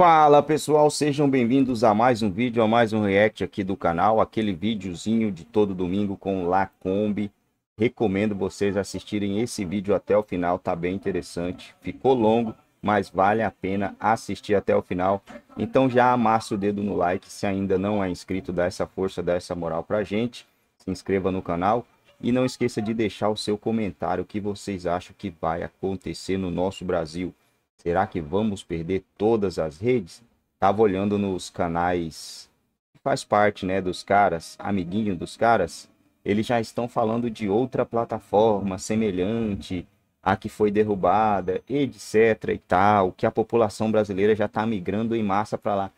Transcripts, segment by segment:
Fala pessoal, sejam bem-vindos a mais um vídeo, a mais um react aqui do canal, aquele videozinho de todo domingo com Lacombe. Recomendo vocês assistirem esse vídeo até o final, tá bem interessante. Ficou longo, mas vale a pena assistir até o final. Então já amassa o dedo no like, se ainda não é inscrito, dá essa força, dá essa moral pra gente. Se inscreva no canal e não esqueça de deixar o seu comentário o que vocês acham que vai acontecer no nosso Brasil. Será que vamos perder todas as redes? Tava olhando nos canais que faz parte, né, dos caras, amiguinho dos caras, eles já estão falando de outra plataforma semelhante à que foi derrubada, etc e tal, que a população brasileira já está migrando em massa para lá.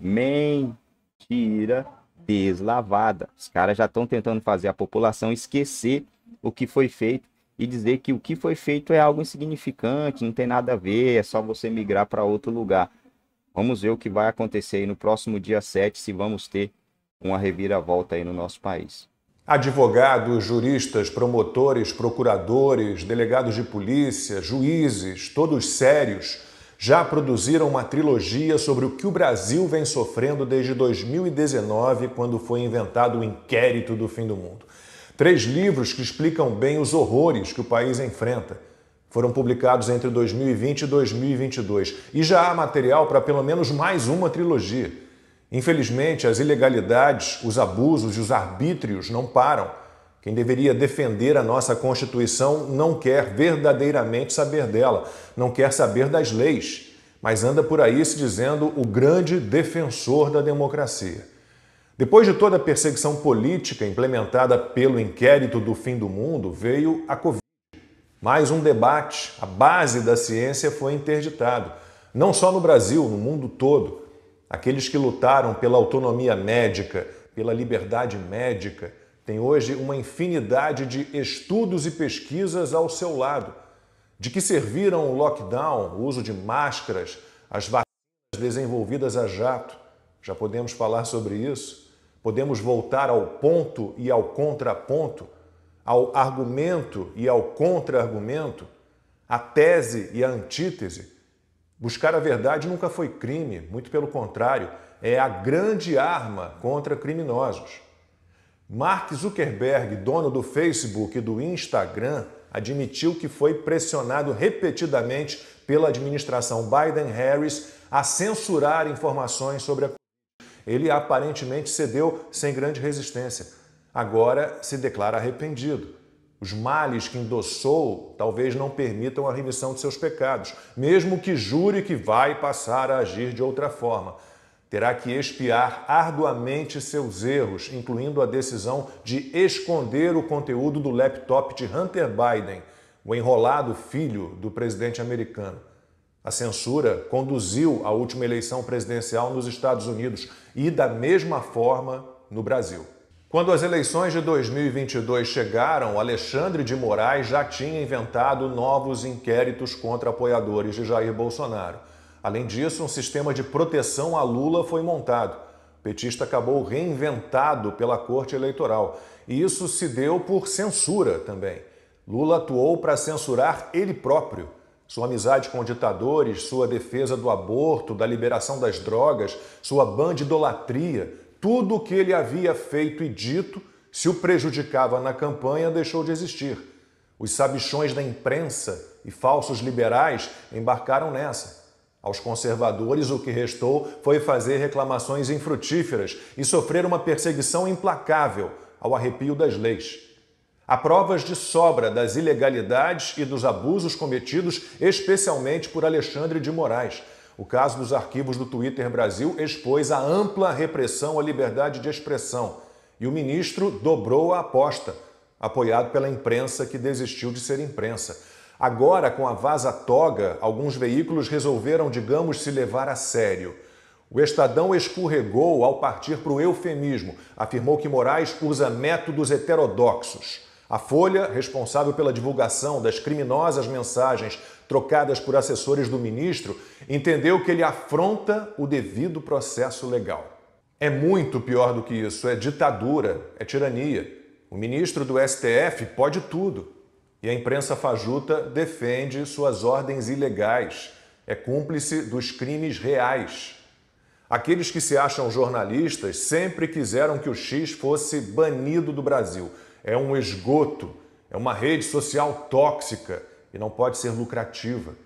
Mentira deslavada. Os caras já estão tentando fazer a população esquecer o que foi feito e dizer que o que foi feito é algo insignificante, não tem nada a ver, é só você migrar para outro lugar. Vamos ver o que vai acontecer aí no próximo dia 7, se vamos ter uma reviravolta aí no nosso país. Advogados, juristas, promotores, procuradores, delegados de polícia, juízes, todos sérios, já produziram uma trilogia sobre o que o Brasil vem sofrendo desde 2019, quando foi inventado o inquérito do fim do mundo. Três livros que explicam bem os horrores que o país enfrenta foram publicados entre 2020 e 2022 e já há material para pelo menos mais uma trilogia. Infelizmente, as ilegalidades, os abusos e os arbítrios não param. Quem deveria defender a nossa Constituição não quer verdadeiramente saber dela, não quer saber das leis, mas anda por aí se dizendo o grande defensor da democracia. Depois de toda a perseguição política implementada pelo inquérito do fim do mundo, veio a Covid. Mais um debate. A base da ciência foi interditado. Não só no Brasil, no mundo todo. Aqueles que lutaram pela autonomia médica, pela liberdade médica, têm hoje uma infinidade de estudos e pesquisas ao seu lado. De que serviram o lockdown, o uso de máscaras, as vacinas desenvolvidas a jato? Já podemos falar sobre isso? Podemos voltar ao ponto e ao contraponto, ao argumento e ao contra-argumento, à tese e à antítese. Buscar a verdade nunca foi crime, muito pelo contrário, é a grande arma contra criminosos. Mark Zuckerberg, dono do Facebook e do Instagram, admitiu que foi pressionado repetidamente pela administração Biden-Harris a censurar informações sobre a ele aparentemente cedeu sem grande resistência. Agora se declara arrependido. Os males que endossou talvez não permitam a remissão de seus pecados, mesmo que jure que vai passar a agir de outra forma. Terá que expiar arduamente seus erros, incluindo a decisão de esconder o conteúdo do laptop de Hunter Biden, o enrolado filho do presidente americano. A censura conduziu a última eleição presidencial nos Estados Unidos e, da mesma forma, no Brasil. Quando as eleições de 2022 chegaram, Alexandre de Moraes já tinha inventado novos inquéritos contra apoiadores de Jair Bolsonaro. Além disso, um sistema de proteção a Lula foi montado. O petista acabou reinventado pela Corte Eleitoral. E isso se deu por censura também. Lula atuou para censurar ele próprio. Sua amizade com ditadores, sua defesa do aborto, da liberação das drogas, sua bandidolatria, tudo o que ele havia feito e dito, se o prejudicava na campanha, deixou de existir. Os sabichões da imprensa e falsos liberais embarcaram nessa. Aos conservadores, o que restou foi fazer reclamações infrutíferas e sofrer uma perseguição implacável ao arrepio das leis. Há provas de sobra das ilegalidades e dos abusos cometidos, especialmente por Alexandre de Moraes. O caso dos arquivos do Twitter Brasil expôs a ampla repressão à liberdade de expressão. E o ministro dobrou a aposta, apoiado pela imprensa que desistiu de ser imprensa. Agora, com a vaza toga, alguns veículos resolveram, digamos, se levar a sério. O Estadão escorregou ao partir para o eufemismo, afirmou que Moraes usa métodos heterodoxos. A Folha, responsável pela divulgação das criminosas mensagens trocadas por assessores do ministro, entendeu que ele afronta o devido processo legal. É muito pior do que isso, é ditadura, é tirania. O ministro do STF pode tudo. E a imprensa fajuta defende suas ordens ilegais, é cúmplice dos crimes reais. Aqueles que se acham jornalistas sempre quiseram que o X fosse banido do Brasil é um esgoto, é uma rede social tóxica e não pode ser lucrativa.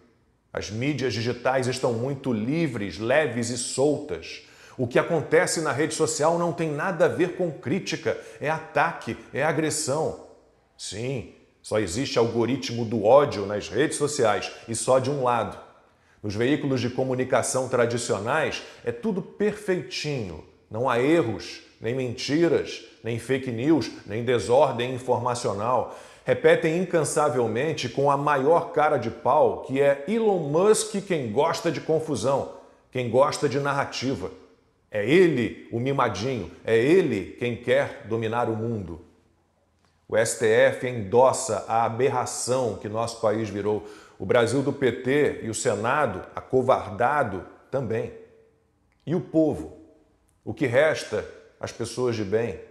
As mídias digitais estão muito livres, leves e soltas. O que acontece na rede social não tem nada a ver com crítica, é ataque, é agressão. Sim, só existe algoritmo do ódio nas redes sociais e só de um lado. Nos veículos de comunicação tradicionais é tudo perfeitinho, não há erros, nem mentiras, nem fake news, nem desordem informacional. Repetem incansavelmente com a maior cara de pau que é Elon Musk quem gosta de confusão, quem gosta de narrativa. É ele o mimadinho, é ele quem quer dominar o mundo. O STF endossa a aberração que nosso país virou. O Brasil do PT e o Senado, acovardado, também. E o povo? O que resta as pessoas de bem?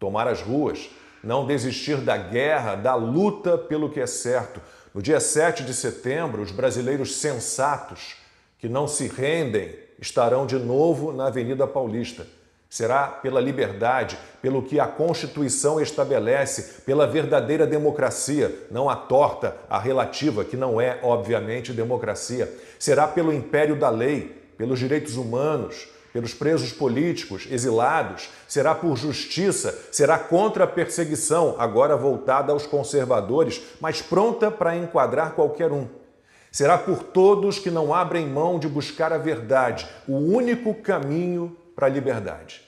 tomar as ruas, não desistir da guerra, da luta pelo que é certo. No dia 7 de setembro, os brasileiros sensatos que não se rendem estarão de novo na Avenida Paulista. Será pela liberdade, pelo que a Constituição estabelece, pela verdadeira democracia, não a torta, a relativa, que não é, obviamente, democracia. Será pelo império da lei, pelos direitos humanos, pelos presos políticos, exilados, será por justiça, será contra a perseguição, agora voltada aos conservadores, mas pronta para enquadrar qualquer um. Será por todos que não abrem mão de buscar a verdade, o único caminho para a liberdade.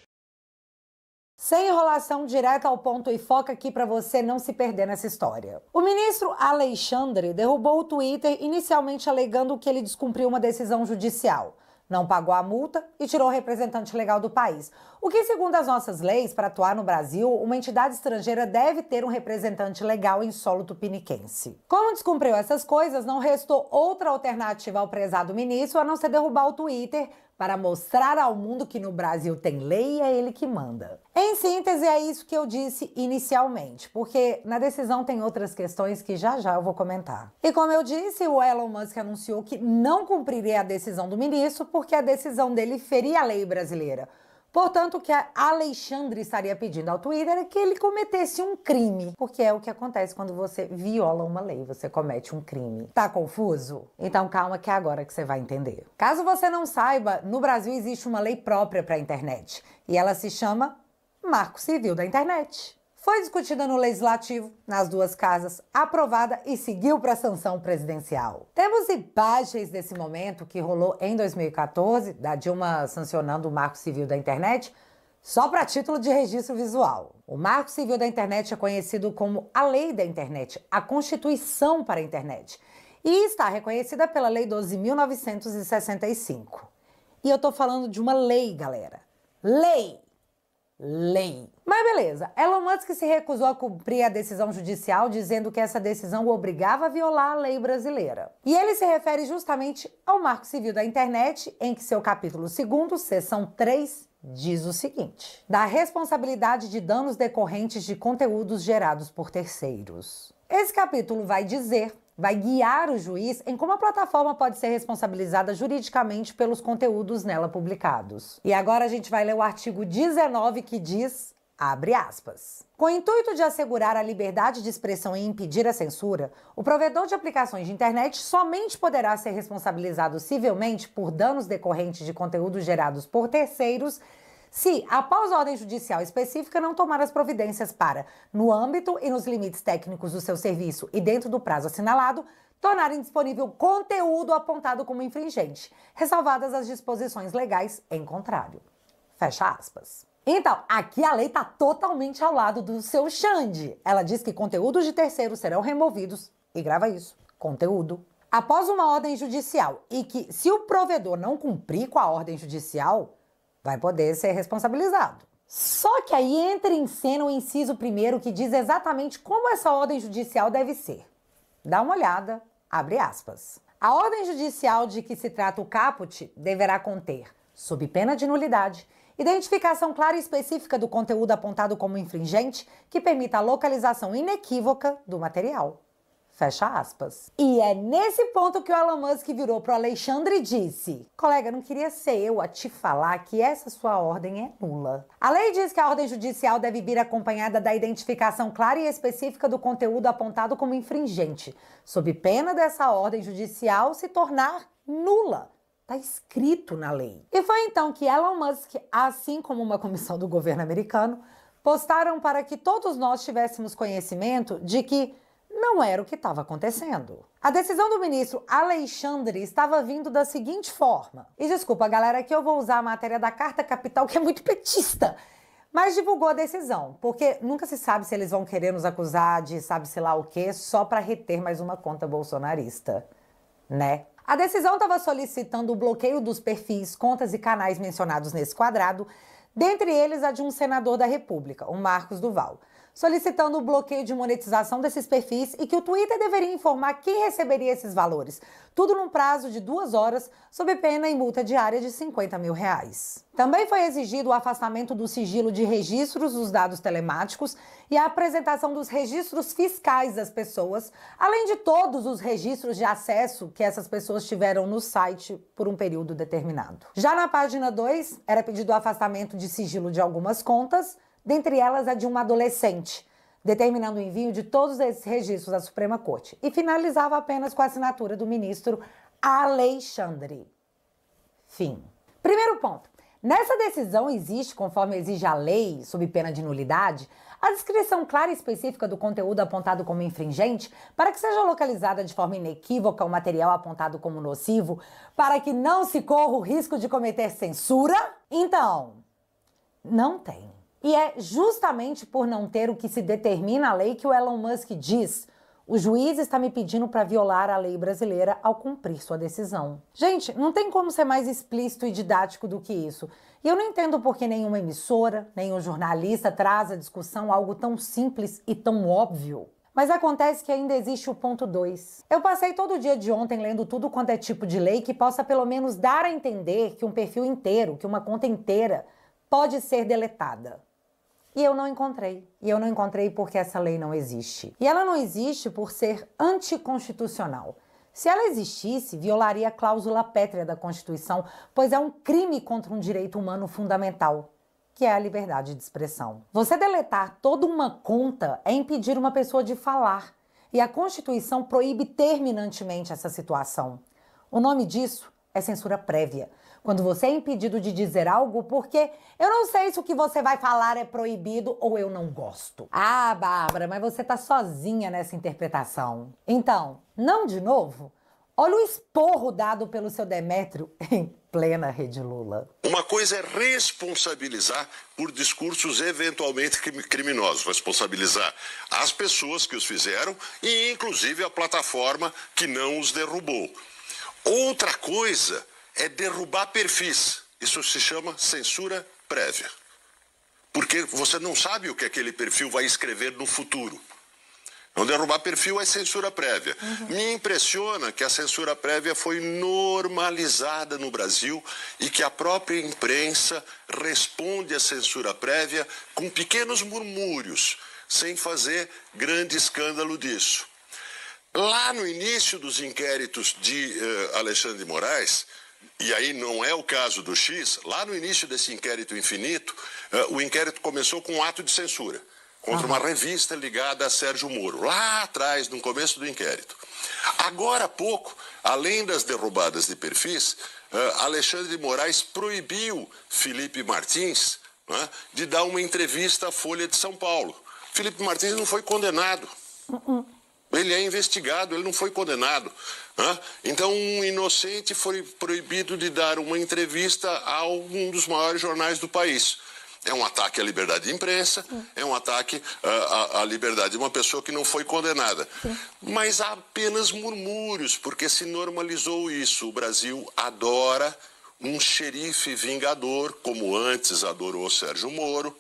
Sem enrolação, direto ao ponto e foca aqui para você não se perder nessa história. O ministro Alexandre derrubou o Twitter, inicialmente alegando que ele descumpriu uma decisão judicial não pagou a multa e tirou o representante legal do país. O que, segundo as nossas leis, para atuar no Brasil, uma entidade estrangeira deve ter um representante legal em solo tupiniquense. Como descumpriu essas coisas, não restou outra alternativa ao prezado ministro a não ser derrubar o Twitter, para mostrar ao mundo que no Brasil tem lei e é ele que manda. Em síntese, é isso que eu disse inicialmente, porque na decisão tem outras questões que já já eu vou comentar. E como eu disse, o Elon Musk anunciou que não cumpriria a decisão do ministro porque a decisão dele feria a lei brasileira. Portanto, o que Alexandre estaria pedindo ao Twitter é que ele cometesse um crime, porque é o que acontece quando você viola uma lei, você comete um crime. Tá confuso? Então calma que é agora que você vai entender. Caso você não saiba, no Brasil existe uma lei própria para a internet e ela se chama Marco Civil da Internet foi discutida no Legislativo, nas duas casas, aprovada e seguiu para a sanção presidencial. Temos imagens desse momento que rolou em 2014, da Dilma sancionando o Marco Civil da Internet, só para título de registro visual. O Marco Civil da Internet é conhecido como a Lei da Internet, a Constituição para a Internet, e está reconhecida pela Lei 12.965. E eu estou falando de uma lei, galera. Lei! lei. Mas beleza, Elon Musk se recusou a cumprir a decisão judicial, dizendo que essa decisão o obrigava a violar a lei brasileira. E ele se refere justamente ao Marco Civil da Internet, em que seu capítulo 2, seção 3, diz o seguinte: da responsabilidade de danos decorrentes de conteúdos gerados por terceiros. Esse capítulo vai dizer vai guiar o juiz em como a plataforma pode ser responsabilizada juridicamente pelos conteúdos nela publicados. E agora a gente vai ler o artigo 19 que diz Abre aspas. Com o intuito de assegurar a liberdade de expressão e impedir a censura, o provedor de aplicações de internet somente poderá ser responsabilizado civilmente por danos decorrentes de conteúdos gerados por terceiros se, após ordem judicial específica, não tomar as providências para, no âmbito e nos limites técnicos do seu serviço e dentro do prazo assinalado, tornar indisponível conteúdo apontado como infringente, ressalvadas as disposições legais em contrário. Fecha aspas. Então, aqui a lei está totalmente ao lado do seu Xande. Ela diz que conteúdos de terceiros serão removidos, e grava isso, conteúdo. Após uma ordem judicial e que, se o provedor não cumprir com a ordem judicial, vai poder ser responsabilizado. Só que aí entra em cena o inciso primeiro que diz exatamente como essa ordem judicial deve ser. Dá uma olhada, abre aspas. A ordem judicial de que se trata o caput deverá conter, sob pena de nulidade, identificação clara e específica do conteúdo apontado como infringente que permita a localização inequívoca do material. Fecha aspas. E é nesse ponto que o Elon Musk virou pro Alexandre e disse: Colega, não queria ser eu a te falar que essa sua ordem é nula. A lei diz que a ordem judicial deve vir acompanhada da identificação clara e específica do conteúdo apontado como infringente, sob pena dessa ordem judicial se tornar nula. Está escrito na lei. E foi então que Elon Musk, assim como uma comissão do governo americano, postaram para que todos nós tivéssemos conhecimento de que não era o que estava acontecendo. A decisão do ministro Alexandre estava vindo da seguinte forma. E desculpa, galera, que eu vou usar a matéria da Carta Capital, que é muito petista. Mas divulgou a decisão, porque nunca se sabe se eles vão querer nos acusar de sabe-se lá o quê, só para reter mais uma conta bolsonarista. Né? A decisão estava solicitando o bloqueio dos perfis, contas e canais mencionados nesse quadrado, dentre eles a de um senador da República, o Marcos Duval solicitando o bloqueio de monetização desses perfis e que o Twitter deveria informar quem receberia esses valores. Tudo num prazo de duas horas, sob pena e multa diária de 50 mil reais. Também foi exigido o afastamento do sigilo de registros dos dados telemáticos e a apresentação dos registros fiscais das pessoas, além de todos os registros de acesso que essas pessoas tiveram no site por um período determinado. Já na página 2, era pedido o afastamento de sigilo de algumas contas, dentre elas a de uma adolescente, determinando o envio de todos esses registros à Suprema Corte. E finalizava apenas com a assinatura do ministro Alexandre. Fim. Primeiro ponto. Nessa decisão existe, conforme exige a lei, sob pena de nulidade, a descrição clara e específica do conteúdo apontado como infringente, para que seja localizada de forma inequívoca o material apontado como nocivo, para que não se corra o risco de cometer censura? Então, não tem. E é justamente por não ter o que se determina a lei que o Elon Musk diz. O juiz está me pedindo para violar a lei brasileira ao cumprir sua decisão. Gente, não tem como ser mais explícito e didático do que isso. E eu não entendo por que nenhuma emissora, nenhum jornalista traz à discussão algo tão simples e tão óbvio. Mas acontece que ainda existe o ponto 2. Eu passei todo o dia de ontem lendo tudo quanto é tipo de lei que possa pelo menos dar a entender que um perfil inteiro, que uma conta inteira, pode ser deletada. E eu não encontrei. E eu não encontrei porque essa lei não existe. E ela não existe por ser anticonstitucional. Se ela existisse, violaria a cláusula pétrea da Constituição, pois é um crime contra um direito humano fundamental, que é a liberdade de expressão. Você deletar toda uma conta é impedir uma pessoa de falar, e a Constituição proíbe terminantemente essa situação. O nome disso é censura prévia. Quando você é impedido de dizer algo porque eu não sei se o que você vai falar é proibido ou eu não gosto. Ah, Bárbara, mas você tá sozinha nessa interpretação. Então, não de novo? Olha o esporro dado pelo seu Demétrio em plena rede Lula. Uma coisa é responsabilizar por discursos eventualmente criminosos, responsabilizar as pessoas que os fizeram e inclusive a plataforma que não os derrubou. Outra coisa é derrubar perfis. Isso se chama censura prévia. Porque você não sabe o que aquele perfil vai escrever no futuro. Não derrubar perfil é censura prévia. Uhum. Me impressiona que a censura prévia foi normalizada no Brasil e que a própria imprensa responde à censura prévia com pequenos murmúrios, sem fazer grande escândalo disso. Lá no início dos inquéritos de uh, Alexandre de Moraes, e aí não é o caso do X, lá no início desse inquérito infinito, eh, o inquérito começou com um ato de censura contra uma revista ligada a Sérgio Moro, lá atrás, no começo do inquérito. Agora há pouco, além das derrubadas de perfis, eh, Alexandre de Moraes proibiu Felipe Martins né, de dar uma entrevista à Folha de São Paulo. Felipe Martins não foi condenado. Uh-uh. Ele é investigado, ele não foi condenado. Então, um inocente foi proibido de dar uma entrevista a um dos maiores jornais do país. É um ataque à liberdade de imprensa, é um ataque à, ah, à, à, liberdade de uma pessoa que não foi condenada. Mas há apenas murmúrios, porque se normalizou isso. O Brasil adora um xerife vingador, como antes adorou Sérgio Moro,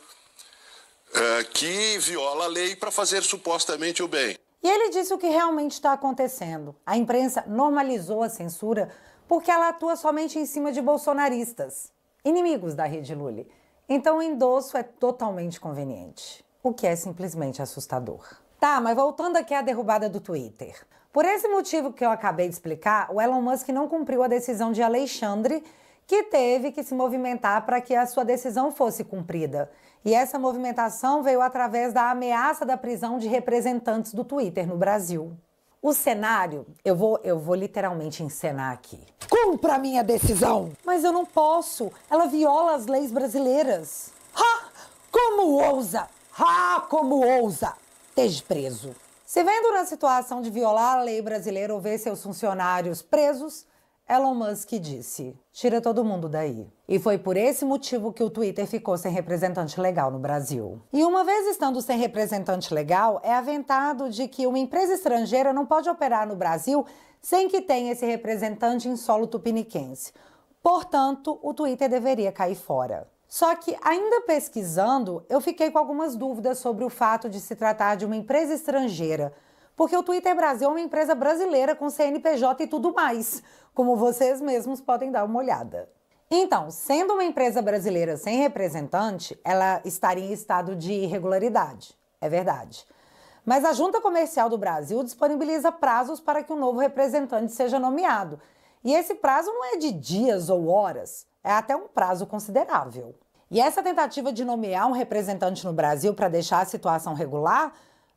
ah, que viola a lei para fazer supostamente o bem. E ele disse o que realmente está acontecendo. A imprensa normalizou a censura porque ela atua somente em cima de bolsonaristas, inimigos da rede Lula. Então o endosso é totalmente conveniente, o que é simplesmente assustador. Tá, mas voltando aqui à derrubada do Twitter. Por esse motivo que eu acabei de explicar, o Elon Musk não cumpriu a decisão de Alexandre, que teve que se movimentar para que a sua decisão fosse cumprida. E essa movimentação veio através da ameaça da prisão de representantes do Twitter no Brasil. O cenário, eu vou, eu vou literalmente encenar aqui. Cumpra a minha decisão! Mas eu não posso. Ela viola as leis brasileiras. Ha! Como ousa! Ha! Como ousa! Esteja preso. Se vendo na situação de violar a lei brasileira ou ver seus funcionários presos, Elon Musk disse: tira todo mundo daí. E foi por esse motivo que o Twitter ficou sem representante legal no Brasil. E uma vez estando sem representante legal, é aventado de que uma empresa estrangeira não pode operar no Brasil sem que tenha esse representante em solo tupiniquense. Portanto, o Twitter deveria cair fora. Só que, ainda pesquisando, eu fiquei com algumas dúvidas sobre o fato de se tratar de uma empresa estrangeira porque o Twitter Brasil é uma empresa brasileira com CNPJ e tudo mais, como vocês mesmos podem dar uma olhada. Então, sendo uma empresa brasileira sem representante, ela estaria em estado de irregularidade. É verdade. Mas a Junta Comercial do Brasil disponibiliza prazos para que um novo representante seja nomeado. E esse prazo não é de dias ou horas, é até um prazo considerável. E essa tentativa de nomear um representante no Brasil para deixar a situação regular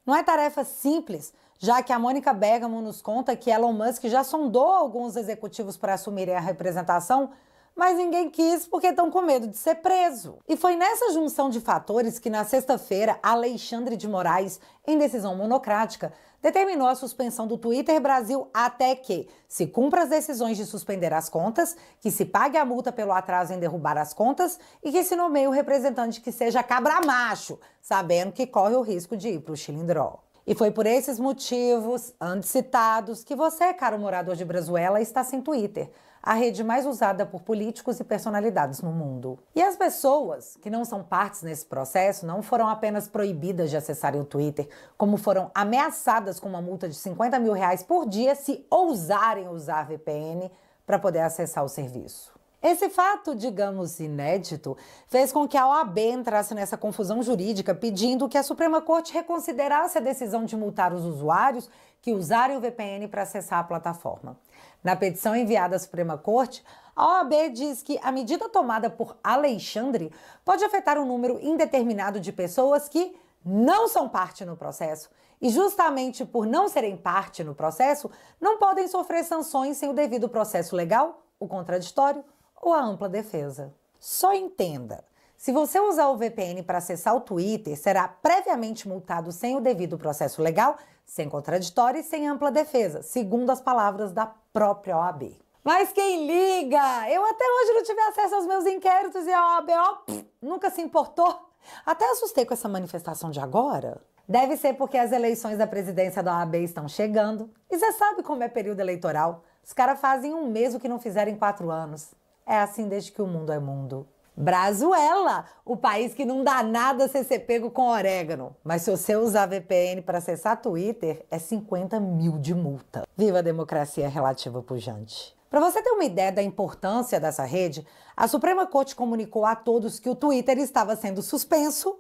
não é tarefa simples, já que a Mônica Bergamo nos conta que Elon Musk já sondou alguns executivos para assumirem a representação, mas ninguém quis porque estão com medo de ser preso. E foi nessa junção de fatores que, na sexta-feira, Alexandre de Moraes, em decisão monocrática, determinou a suspensão do Twitter Brasil até que se cumpra as decisões de suspender as contas, que se pague a multa pelo atraso em derrubar as contas e que se nomeie o representante que seja cabra macho, sabendo que corre o risco de ir para o xilindró. E foi por esses motivos antes citados que você, caro morador de Brazuela, está sem Twitter, a rede mais usada por políticos e personalidades no mundo. E as pessoas que não são partes nesse processo não foram apenas proibidas de acessarem o Twitter, como foram ameaçadas com uma multa de 50 mil reais por dia se ousarem usar VPN para poder acessar o serviço. Esse fato, digamos, inédito, fez com que a OAB entrasse nessa confusão jurídica pedindo que a Suprema Corte reconsiderasse a decisão de multar os usuários que usarem o VPN para acessar a plataforma. Na petição enviada à Suprema Corte, a OAB diz que a medida tomada por Alexandre pode afetar um número indeterminado de pessoas que não são parte no processo e, justamente por não serem parte no processo, não podem sofrer sanções sem o devido processo legal, o contraditório ou a ampla defesa. Só entenda: se você usar o VPN para acessar o Twitter, será previamente multado sem o devido processo legal, sem contraditório e sem ampla defesa, segundo as palavras da própria OAB. Mas quem liga? Eu até hoje não tive acesso aos meus inquéritos e a OAB ó, pff, nunca se importou. Até assustei com essa manifestação de agora. Deve ser porque as eleições da presidência da OAB estão chegando. E você sabe como é período eleitoral. Os caras fazem um mês o que não fizeram em quatro anos. É assim desde que o mundo é mundo. Brazuela, o país que não dá nada você ser pego com orégano. Mas se você usar VPN para acessar Twitter, é 50 mil de multa. Viva a democracia relativa pujante. Para você ter uma ideia da importância dessa rede, a Suprema Corte comunicou a todos que o Twitter estava sendo suspenso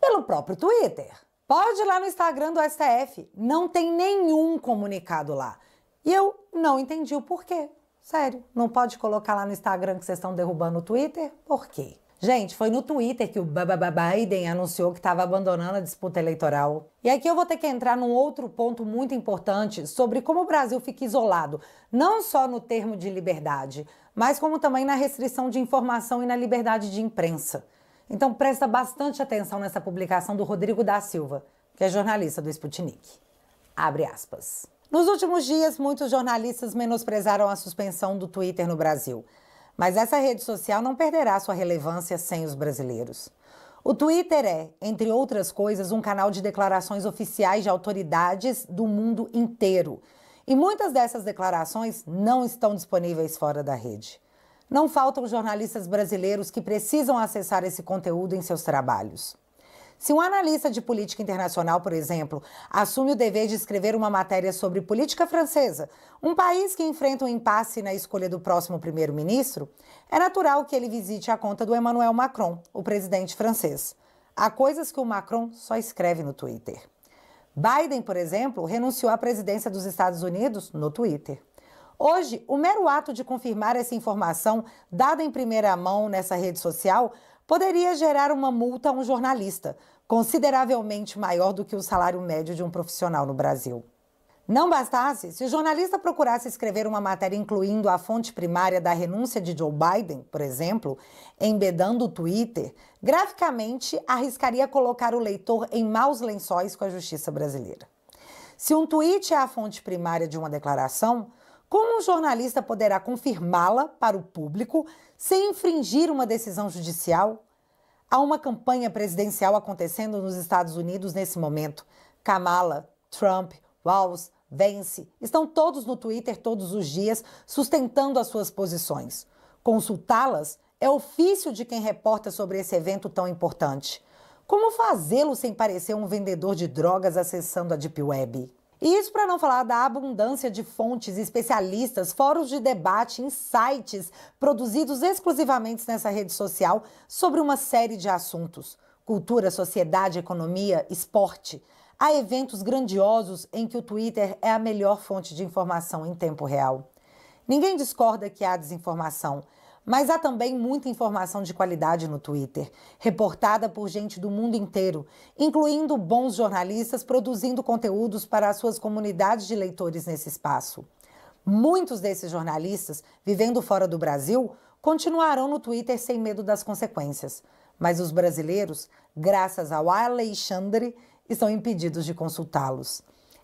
pelo próprio Twitter. Pode ir lá no Instagram do STF, não tem nenhum comunicado lá. E eu não entendi o porquê. Sério, não pode colocar lá no Instagram que vocês estão derrubando o Twitter? Por quê? Gente, foi no Twitter que o Biden anunciou que estava abandonando a disputa eleitoral. E aqui eu vou ter que entrar num outro ponto muito importante sobre como o Brasil fica isolado, não só no termo de liberdade, mas como também na restrição de informação e na liberdade de imprensa. Então presta bastante atenção nessa publicação do Rodrigo da Silva, que é jornalista do Sputnik. Abre aspas. Nos últimos dias, muitos jornalistas menosprezaram a suspensão do Twitter no Brasil. Mas essa rede social não perderá sua relevância sem os brasileiros. O Twitter é, entre outras coisas, um canal de declarações oficiais de autoridades do mundo inteiro. E muitas dessas declarações não estão disponíveis fora da rede. Não faltam jornalistas brasileiros que precisam acessar esse conteúdo em seus trabalhos. Se um analista de política internacional, por exemplo, assume o dever de escrever uma matéria sobre política francesa, um país que enfrenta um impasse na escolha do próximo primeiro-ministro, é natural que ele visite a conta do Emmanuel Macron, o presidente francês. Há coisas que o Macron só escreve no Twitter. Biden, por exemplo, renunciou à presidência dos Estados Unidos no Twitter. Hoje, o mero ato de confirmar essa informação dada em primeira mão nessa rede social poderia gerar uma multa a um jornalista, consideravelmente maior do que o salário médio de um profissional no Brasil. Não bastasse, se o jornalista procurasse escrever uma matéria incluindo a fonte primária da renúncia de Joe Biden, por exemplo, embedando o Twitter, graficamente arriscaria colocar o leitor em maus lençóis com a justiça brasileira. Se um tweet é a fonte primária de uma declaração, como um jornalista poderá confirmá-la para o público sem infringir uma decisão judicial Há uma campanha presidencial acontecendo nos Estados Unidos nesse momento. Kamala, Trump, Walls, Vence, estão todos no Twitter todos os dias sustentando as suas posições. Consultá-las é ofício de quem reporta sobre esse evento tão importante. Como fazê-lo sem parecer um vendedor de drogas acessando a Deep Web? Isso para não falar da abundância de fontes, especialistas, fóruns de debate, insights produzidos exclusivamente nessa rede social sobre uma série de assuntos: cultura, sociedade, economia, esporte. Há eventos grandiosos em que o Twitter é a melhor fonte de informação em tempo real. Ninguém discorda que há desinformação, mas há também muita informação de qualidade no Twitter, reportada por gente do mundo inteiro, incluindo bons jornalistas produzindo conteúdos para as suas comunidades de leitores nesse espaço. Muitos desses jornalistas, vivendo fora do Brasil, continuarão no Twitter sem medo das consequências. Mas os brasileiros, graças ao Alexandre, estão impedidos de consultá-los.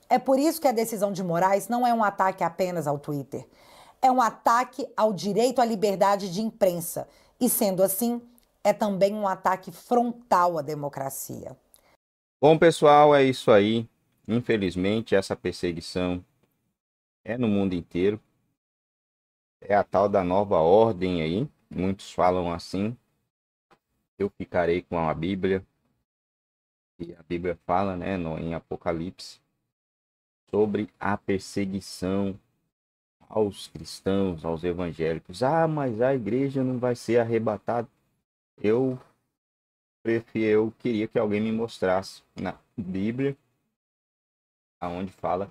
É por isso que a decisão de Moraes não é um ataque apenas ao Twitter é um ataque ao direito à liberdade de imprensa e, sendo assim, é também um ataque frontal à democracia. Bom, pessoal, é isso aí. Infelizmente, essa perseguição é no mundo inteiro. É a tal da nova ordem aí. Muitos falam assim. Eu ficarei com a Bíblia. E a Bíblia fala, né, no, em Apocalipse, sobre a perseguição aos cristãos, aos evangélicos, ah, mas a igreja não vai ser arrebatada. Eu prefiro, eu queria que alguém me mostrasse na Bíblia aonde fala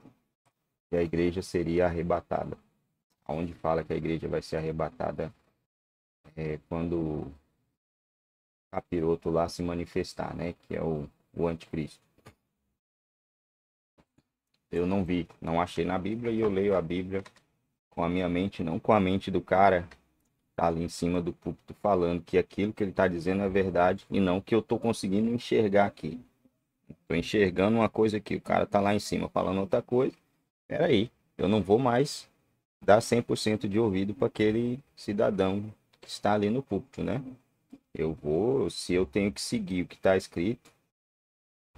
que a igreja seria arrebatada, aonde fala que a igreja vai ser arrebatada é, quando capiroto lá se manifestar, né? Que é o, o anticristo. Eu não vi, não achei na Bíblia e eu leio a Bíblia com a minha mente, não com a mente do cara tá ali em cima do púlpito falando que aquilo que ele tá dizendo é verdade e não que eu tô conseguindo enxergar aqui. Tô enxergando uma coisa aqui, o cara tá lá em cima falando outra coisa. Peraí, eu não vou mais dar 100% de ouvido para aquele cidadão que está ali no púlpito, né? Eu vou, se eu tenho que seguir o que está escrito,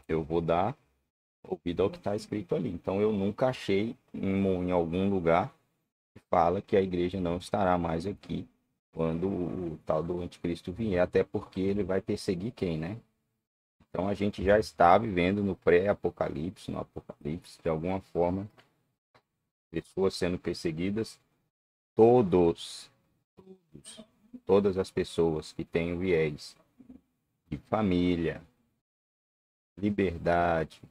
eu vou dar ouvido ao que está escrito ali. Então eu nunca achei em, em algum lugar fala que a igreja não estará mais aqui quando o tal do anticristo vier, até porque ele vai perseguir quem, né? Então a gente já está vivendo no pré-apocalipse, no apocalipse, de alguma forma, pessoas sendo perseguidas, todos, todos todas as pessoas que têm o viés de família, liberdade,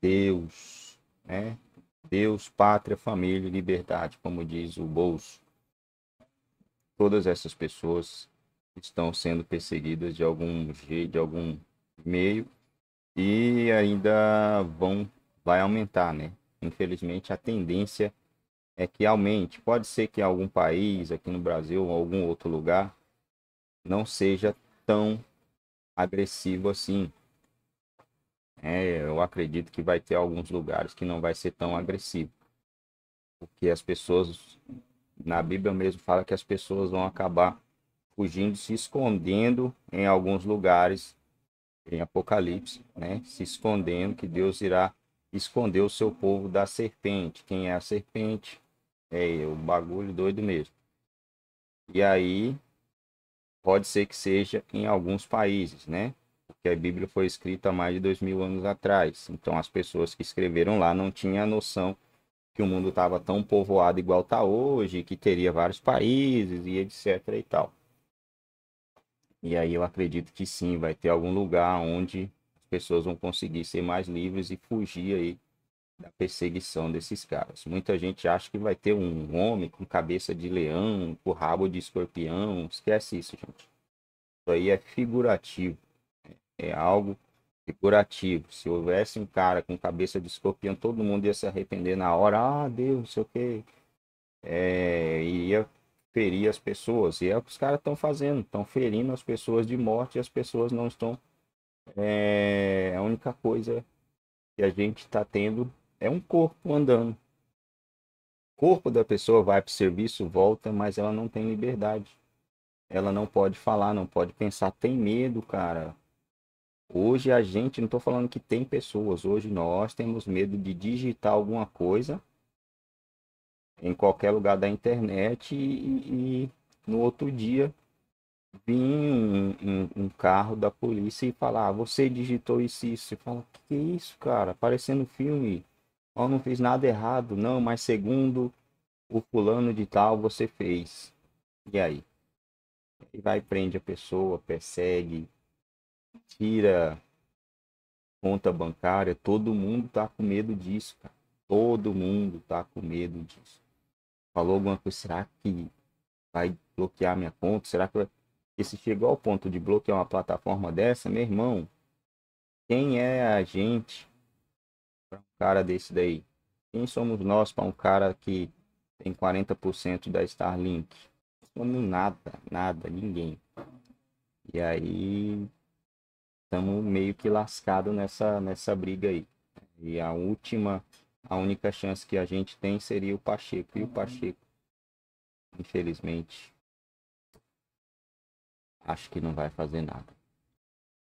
Deus, né? Deus, pátria, família e liberdade, como diz o bolso. Todas essas pessoas estão sendo perseguidas de algum jeito, de algum meio e ainda vão vai aumentar, né? Infelizmente a tendência é que aumente. Pode ser que algum país, aqui no Brasil ou algum outro lugar, não seja tão agressivo assim, é, eu acredito que vai ter alguns lugares que não vai ser tão agressivo. Porque as pessoas, na Bíblia mesmo fala que as pessoas vão acabar fugindo, se escondendo em alguns lugares, em Apocalipse, né? Se escondendo, que Deus irá esconder o seu povo da serpente. Quem é a serpente? É o bagulho doido mesmo. E aí, pode ser que seja em alguns países, né? porque a Bíblia foi escrita há mais de dois mil anos atrás. Então as pessoas que escreveram lá não tinham a noção que o mundo estava tão povoado igual está hoje, que teria vários países e etc e tal. E aí eu acredito que sim, vai ter algum lugar onde as pessoas vão conseguir ser mais livres e fugir aí da perseguição desses caras. Muita gente acha que vai ter um homem com cabeça de leão, com rabo de escorpião. Esquece isso, gente. Isso aí é figurativo é algo figurativo. Se houvesse um cara com cabeça de escorpião, todo mundo ia se arrepender na hora. Ah, Deus, não sei o que. É, ia ferir as pessoas. E é o que os caras estão fazendo. Estão ferindo as pessoas de morte e as pessoas não estão. É, a única coisa que a gente está tendo é um corpo andando. O corpo da pessoa vai para o serviço, volta, mas ela não tem liberdade. Ela não pode falar, não pode pensar, tem medo, cara Hoje a gente, não estou falando que tem pessoas, hoje nós temos medo de digitar alguma coisa em qualquer lugar da internet e, e no outro dia vir um, um, um, carro da polícia e falar, ah, você digitou isso e isso. E fala, que, que é isso, cara? Parecendo filme. Eu não fiz nada errado, não, mas segundo o fulano de tal, você fez. E aí? E vai, prende a pessoa, persegue, tira conta bancária, todo mundo tá com medo disso, cara. Todo mundo tá com medo disso. Falou alguma coisa, será que vai bloquear minha conta? Será que vai... se chegou ao ponto de bloquear uma plataforma dessa, meu irmão, quem é a gente para um cara desse daí? Quem somos nós para um cara que tem 40% da Starlink? somos nada, nada, ninguém. E aí estamos meio que lascado nessa, nessa briga aí. E a última, a única chance que a gente tem seria o Pacheco. E o uhum. Pacheco, infelizmente, acho que não vai fazer nada.